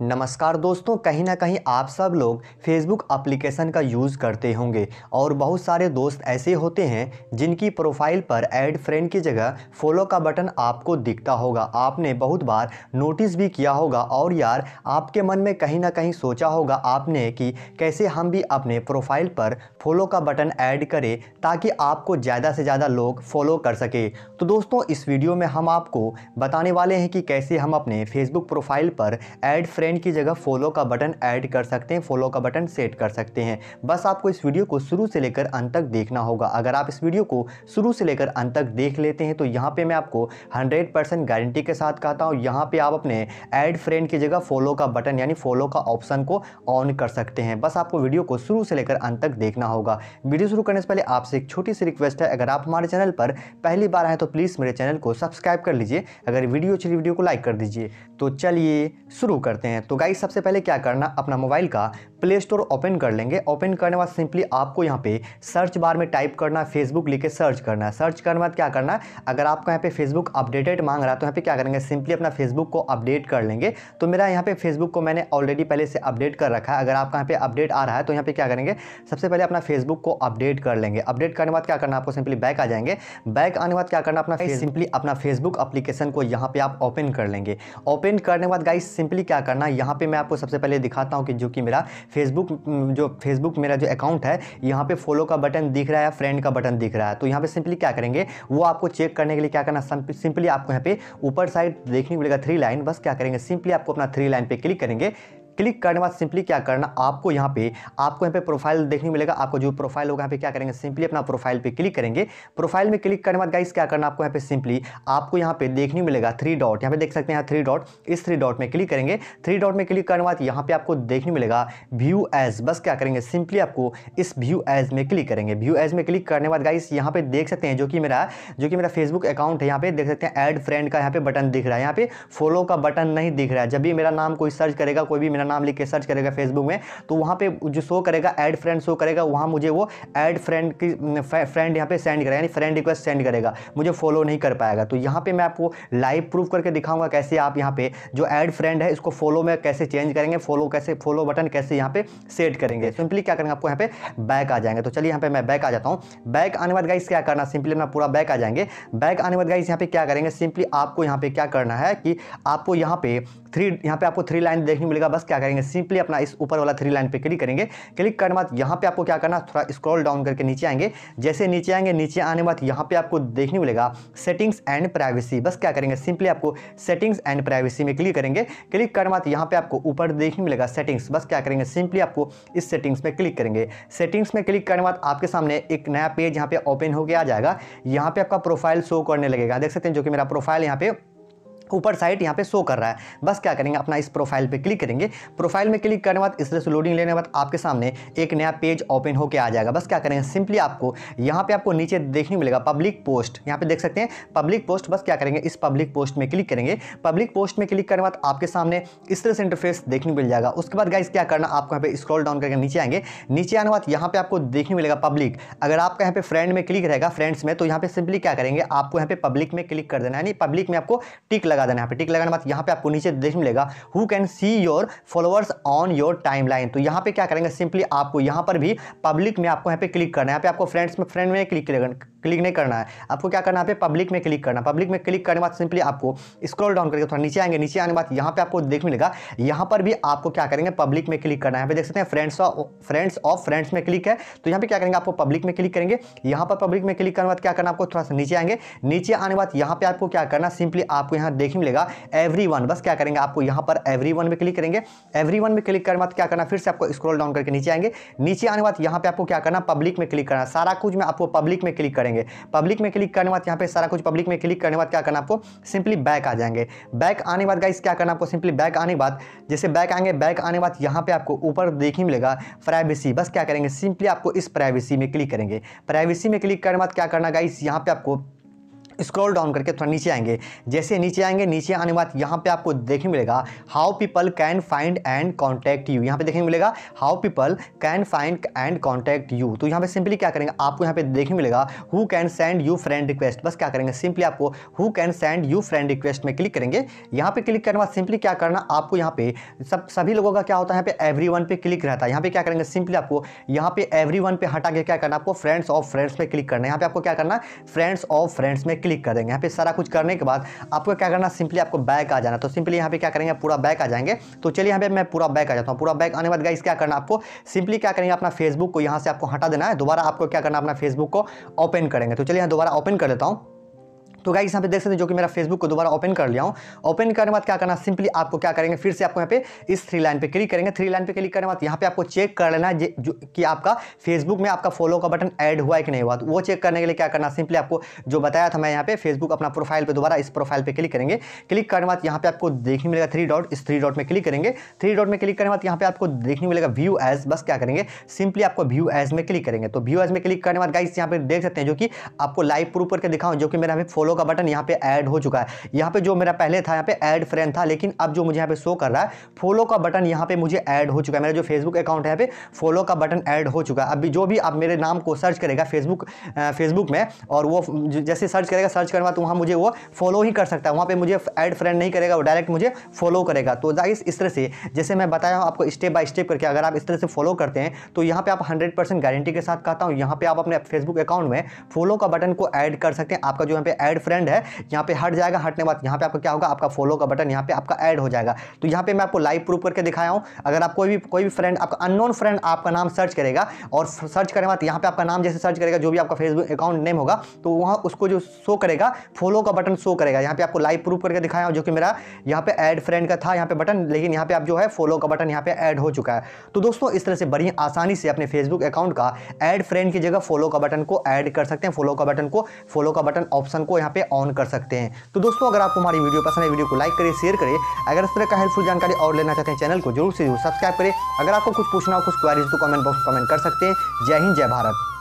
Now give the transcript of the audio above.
नमस्कार दोस्तों कहीं ना कहीं आप सब लोग फेसबुक एप्लीकेशन का यूज़ करते होंगे और बहुत सारे दोस्त ऐसे होते हैं जिनकी प्रोफाइल पर ऐड फ्रेंड की जगह फॉलो का बटन आपको दिखता होगा आपने बहुत बार नोटिस भी किया होगा और यार आपके मन में कहीं ना कहीं सोचा होगा आपने कि कैसे हम भी अपने प्रोफाइल पर फॉलो का बटन ऐड करें ताकि आपको ज़्यादा से ज़्यादा लोग फॉलो कर सके तो दोस्तों इस वीडियो में हम आपको बताने वाले हैं कि कैसे हम अपने फेसबुक प्रोफाइल पर ऐड फ्रेंड फ्रेंड की जगह फॉलो का बटन ऐड कर सकते हैं फॉलो का बटन सेट कर सकते हैं बस आपको इस वीडियो को शुरू से लेकर अंत तक देखना होगा अगर आप इस वीडियो को शुरू से लेकर अंत तक देख लेते हैं तो यहाँ पे मैं आपको हंड्रेड गारंटी के साथ कहता हूँ यहाँ पर आप अपने ऐड फ्रेंड की जगह फॉलो का बटन यानी फॉलो का ऑप्शन को ऑन कर सकते हैं बस आपको वीडियो को शुरू से लेकर अंत तक देखना होगा वीडियो शुरू करने से पहले आपसे एक छोटी सी रिक्वेस्ट है अगर आप हमारे चैनल पर पहली बार आए तो प्लीज़ मेरे चैनल को सब्सक्राइब कर लीजिए अगर वीडियो अच्छी वीडियो को लाइक कर दीजिए तो चलिए शुरू करते हैं हैं तो गाइस सबसे पहले क्या करना अपना मोबाइल का प्ले स्टोर ओपन कर लेंगे ओपन करने बाद सिंपली आपको यहाँ पे सर्च बार में टाइप करना फेसबुक लिख के सर्च करना है सर्च करने बाद क्या करना अगर आपको यहाँ पे फेसबुक अपडेटेड मांग रहा है तो यहाँ पे क्या करेंगे सिंपली अपना फेसबुक को अपडेट कर लेंगे तो मेरा यहाँ पे फेसबुक को मैंने ऑलरेडी पहले से अपडेट कर रखा है अगर आपका यहाँ पे अपडेट आ रहा है तो यहाँ पे क्या करेंगे सबसे पहले अपना फेसबुक को अपडेट कर लेंगे अपडेट करने बाद क्या करना आपको सिंपली बैक आ जाएंगे बैक आने बाद क्या करना अपना सिंपली अपना फेसबुक अप्लीकेशन को यहाँ पे आप ओपन कर लेंगे ओपन करने बाद गाइस सिंपली क्या करना करना यहाँ पे मैं आपको सबसे पहले दिखाता हूँ कि जो कि मेरा फेसबुक जो फेसबुक मेरा जो अकाउंट है यहाँ पे फॉलो का बटन दिख रहा है फ्रेंड का बटन दिख रहा है तो यहाँ पे सिंपली क्या करेंगे वो आपको चेक करने के लिए क्या करना सिंपली आपको यहाँ पे ऊपर साइड देखने को मिलेगा थ्री लाइन बस क्या करेंगे सिंपली आपको अपना थ्री लाइन पे क्लिक करेंगे क्लिक करने बाद सिंपली क्या करना आपको यहाँ पे आपको यहाँ पे प्रोफाइल देखने मिलेगा आपको जो प्रोफाइल होगा यहाँ पे क्या करेंगे सिंपली अपना प्रोफाइल पे क्लिक करेंगे प्रोफाइल में क्लिक करने बाद गाइस क्या करना आपको यहाँ पे सिंपली आपको यहाँ पे देखने मिलेगा थ्री डॉट यहाँ पे देख सकते हैं यहाँ थ्री डॉट इस थ्री डॉट में क्लिक करेंगे थ्री डॉट में क्लिक करने बाद यहाँ पे आपको देखने मिलेगा व्यू एज बस क्या करेंगे सिंपली आपको इस व्यू एज में क्लिक करेंगे व्यू एज में क्लिक करने बाद गाइस यहाँ पे देख सकते हैं जो कि मेरा जो कि मेरा फेसबुक अकाउंट है यहाँ पे देख सकते हैं एड फ्रेंड का यहाँ पे बटन दिख रहा है यहाँ पे फॉलो का बटन नहीं दिख रहा है जब भी मेरा नाम कोई सर्च करेगा कोई भी मेरा मेरा नाम लिख के सर्च करेगा फेसबुक में तो वहाँ पे जो शो करेगा ऐड फ्रेंड शो करेगा वहाँ मुझे वो ऐड फ्रेंड की फ्रेंड यहाँ पे सेंड करेगा यानी फ्रेंड रिक्वेस्ट सेंड करेगा मुझे फॉलो नहीं कर पाएगा तो यहाँ पे मैं आपको लाइव प्रूफ करके दिखाऊंगा कैसे आप यहाँ पे जो ऐड फ्रेंड है इसको फॉलो में कैसे चेंज करेंगे फॉलो कैसे फॉलो बटन कैसे यहाँ पे सेट करेंगे सिंपली क्या करेंगे आपको यहाँ पे बैक आ जाएंगे तो चलिए यहाँ पे मैं बैक आ जाता हूँ बैक आने बाद गाइस क्या करना सिंपली अपना पूरा बैक आ जाएंगे बैक आने बाद गाइस यहाँ पे क्या करेंगे सिंपली आपको यहाँ पे क्या करना है कि आपको यहाँ पे थ्री यहाँ पे आपको थ्री लाइन देखने मिलेगा बस क्या क्या करेंगे सिंपली अपना इस ऊपर वाला थ्री लाइन पे क्लिक करेंगे क्लिक करने बाद यहाँ पे आपको क्या करना थोड़ा स्क्रॉल डाउन करके नीचे आएंगे जैसे नीचे आएंगे नीचे आने बाद यहाँ पे आपको देखने मिलेगा सेटिंग्स एंड प्राइवेसी बस क्या करेंगे सिंपली आपको सेटिंग्स एंड प्राइवेसी में क्लिक करेंगे क्लिक करने बाद यहाँ पे आपको ऊपर देखने मिलेगा सेटिंग्स बस क्या करेंगे सिंपली आपको इस सेटिंग्स में क्लिक करेंगे सेटिंग्स में क्लिक करने बाद आपके सामने एक नया पेज यहाँ पे ओपन होकर आ जाएगा यहाँ पे आपका प्रोफाइल शो करने लगेगा देख सकते हैं जो कि मेरा प्रोफाइल यहाँ पे ऊपर साइड यहाँ पे शो कर रहा है बस क्या करेंगे अपना इस प्रोफाइल पे क्लिक करेंगे प्रोफाइल में क्लिक करने के बाद तरह से लोडिंग लेने के बाद आपके सामने एक नया पेज ओपन होकर आ जाएगा बस क्या करेंगे सिंपली आपको यहाँ पे आपको नीचे देखने मिलेगा पब्लिक पोस्ट यहाँ पे देख सकते हैं पब्लिक पोस्ट बस क्या करेंगे इस पब्लिक पोस्ट में क्लिक करेंगे पब्लिक पोस्ट में क्लिक करने के बाद आपके सामने इस तरह से इंटरफेस देखने मिल जाएगा उसके बाद गाइज क्या करना आपको यहाँ पे स्क्रॉल डाउन करके नीचे आएंगे नीचे आने के बाद यहाँ पे आपको देखने मिलेगा पब्लिक अगर आपका यहाँ पे फ्रेंड में क्लिक रहेगा फ्रेंड्स में तो यहाँ पे सिंपली क्या करेंगे आपको यहाँ पे पब्लिक में क्लिक कर देना यानी पब्लिक में आपको टिक लगा देना है टिक लगाने बाद यहाँ पे आपको नीचे देख मिलेगा who can see your followers on your time तो यहाँ पे क्या करेंगे सिंपली आपको यहाँ पर भी पब्लिक में आपको यहाँ पे क्लिक करना है यहाँ पे आपको फ्रेंड्स में फ्रेंड में क्लिक क्लिक नहीं करना है आपको क्या करना है यहाँ पे पब्लिक में क्लिक करना पब्लिक में क्लिक करने बाद सिंपली आपको स्क्रॉल डाउन करके थोड़ा नीचे आएंगे नीचे आने बाद यहाँ पे आपको देख मिलेगा यहाँ पर भी आपको क्या करेंगे पब्लिक में क्लिक करना है देख सकते हैं friends of friends of friends में क्लिक है तो यहाँ पे क्या करेंगे आपको पब्लिक में क्लिक करेंगे यहाँ पर पब्लिक में क्लिक करने बाद क्या करना आपको थोड़ा सा नीचे आएंगे नीचे आने बाद यहाँ पे आपको क्या करना सिंपली आपको यहाँ देखने मिलेगा एवरी वन बस क्या करेंगे आपको यहाँ पर एवरी वन में क्लिक करेंगे एवरी वन में क्लिक करने बाद क्या करना फिर से आपको स्क्रॉल डाउन करके नीचे आएंगे नीचे आने बाद यहाँ पे आपको क्या करना पब्लिक में क्लिक करना सारा कुछ में आपको पब्लिक में क्लिक करेंगे पब्लिक में क्लिक करने बाद यहाँ पे सारा कुछ पब्लिक में क्लिक करने बाद क्या करना आपको सिंपली बैक आ जाएंगे बैक आने बाद गाइस क्या करना आपको सिंपली बैक आने बाद जैसे बैक आएंगे बैक आने बाद यहाँ पे आपको ऊपर देख ही मिलेगा प्राइवेसी बस क्या करेंगे सिंपली आपको इस प्राइवेसी में क्लिक करेंगे प्राइवेसी में क्लिक करने बाद क्या करना गाइस यहाँ पे आपको स्क्रॉल डाउन करके थोड़ा नीचे आएंगे जैसे नीचे आएंगे नीचे आने के बाद यहाँ पे आपको देखने मिलेगा how people can find and contact you यहाँ पे देखने मिलेगा how people can find and contact you तो यहाँ पे सिंपली क्या करेंगे आपको यहाँ पे देखने मिलेगा who can send you friend request बस क्या करेंगे सिंपली आपको who can send you friend request में क्लिक करेंगे यहाँ पे क्लिक करने के बाद सिंपली क्या करना आपको यहाँ पे सब सभी लोगों का क्या होता है यहाँ पे एवरी पे क्लिक रहता है यहाँ पे क्या करेंगे सिंपली आपको यहाँ पे एवरी पे हटा के क्या करना आपको फ्रेंड्स ऑफ फ्रेंड्स में क्लिक करना है यहाँ पे आपको क्या करना फ्रेंड्स ऑफ फ्रेंड्स में क्लिक कर देंगे यहाँ पे सारा कुछ करने के बाद आपको क्या करना सिंपली आपको बैक आ जाना तो सिंपली यहाँ पे क्या करेंगे पूरा बैक आ जाएंगे तो चलिए यहाँ पे मैं पूरा बैक आ जाता हूँ पूरा बैक आने बाद गाइस क्या करना आपको सिंपली क्या करेंगे अपना फेसबुक को यहाँ से आपको हटा देना है दोबारा आपको क्या करना अपना फेसबुक को ओपन करेंगे तो चलिए यहाँ दोबारा ओपन कर देता हूँ तो गाइस यहाँ पे देख सकते हैं जो कि मेरा फेसबुक को दोबारा ओपन कर लिया हूँ ओपन करने बाद क्या करना सिंपली आपको क्या करेंगे फिर से आपको यहाँ पे इस थ्री लाइन पे क्लिक करेंगे थ्री लाइन पे क्लिक करने बाद यहाँ पे आपको चेक कर लेना है जो कि आपका फेसबुक में आपका फॉलो का बटन ऐड हुआ है कि नहीं हुआ तो वो चेक करने के लिए क्या करना सिंपली आपको जो बताया था मैं यहाँ पे फेसबुक अपना प्रोफाइल पर दोबारा इस प्रोफाइल पर क्लिक करेंगे क्लिक करने बाद यहाँ पे आपको देखने मिलेगा थ्री डॉट इस थ्री डॉट में क्लिक करेंगे थ्री डॉट में क्लिक करने बाद यहाँ पे आपको देखने मिलेगा व्यू एज बस क्या करेंगे सिंपली आपको व्यू एज में क्लिक करेंगे तो व्यू एज में क्लिक करने बाद गाइस यहाँ पे देख सकते हैं जो कि आपको लाइव प्रूफ करके दिखाऊँ जो कि मेरा हमें फॉलो का बटन यहाँ पे ऐड हो चुका है यहाँ पे जो मेरा पहले था यहाँ पे ऐड फ्रेंड था लेकिन अब जो मुझे यहाँ पे शो कर रहा है फॉलो का बटन यहाँ पे मुझे ऐड हो चुका है मेरा जो फेसबुक अकाउंट है यहाँ पे फॉलो का बटन ऐड हो चुका है अभी जो भी आप मेरे नाम को सर्च करेगा फेसबुक फेसबुक में और वो जैसे सर्च करेगा सर्च करवा तो वहाँ मुझे वो फॉलो ही कर सकता है वहाँ पर मुझे ऐड फ्रेंड नहीं करेगा वो डायरेक्ट मुझे फॉलो करेगा तो जाइस इस तरह से जैसे मैं बताया हूँ आपको स्टेप बाय स्टेप करके अगर आप इस तरह से फॉलो करते हैं तो यहाँ पर आप हंड्रेड गारंटी के साथ कहता हूँ यहाँ पर आप अपने फेसबुक अकाउंट में फॉलो का बटन को ऐड कर सकते हैं आपका जो यहाँ पे ऐड फ्रेंड है यहाँ पे हट जाएगा हटने बाद यहाँ पे आपका क्या होगा आपका फॉलो का बटन यहाँ पे आपका ऐड हो जाएगा तो यहाँ पे मैं आपको लाइव प्रूफ करके दिखाया हूँ अगर आप कोई भी कोई भी फ्रेंड आपका अननोन फ्रेंड आपका नाम सर्च करेगा और सर्च करने बाद यहाँ पे आपका नाम जैसे सर्च करेगा जो भी आपका फेसबुक अकाउंट नेम होगा तो वहाँ उसको जो शो करेगा फॉलो का बटन शो करेगा यहाँ पे आपको लाइव प्रूफ करके दिखाया हूँ जो कि मेरा यहाँ पे ऐड फ्रेंड का था यहाँ पे बटन लेकिन यहाँ पे आप जो है फॉलो का बटन यहाँ पे ऐड हो चुका है तो दोस्तों इस तरह से बड़ी आसानी से अपने फेसबुक अकाउंट का एड फ्रेंड की जगह फॉलो का बटन को ऐड कर सकते हैं फॉलो का बटन को फॉलो का बटन ऑप्शन को यहाँ पे ऑन कर सकते हैं तो दोस्तों अगर आपको हमारी वीडियो पसंद है वीडियो को लाइक करें शेयर करें अगर इस तरह का हेल्पफुल जानकारी और लेना चाहते हैं चैनल को जरूर से जरूर सब्सक्राइब करें अगर आपको कुछ पूछना हो कुछ क्वारीज तो कमेंट बॉक्स कमेंट कर सकते हैं जय हिंद जय भारत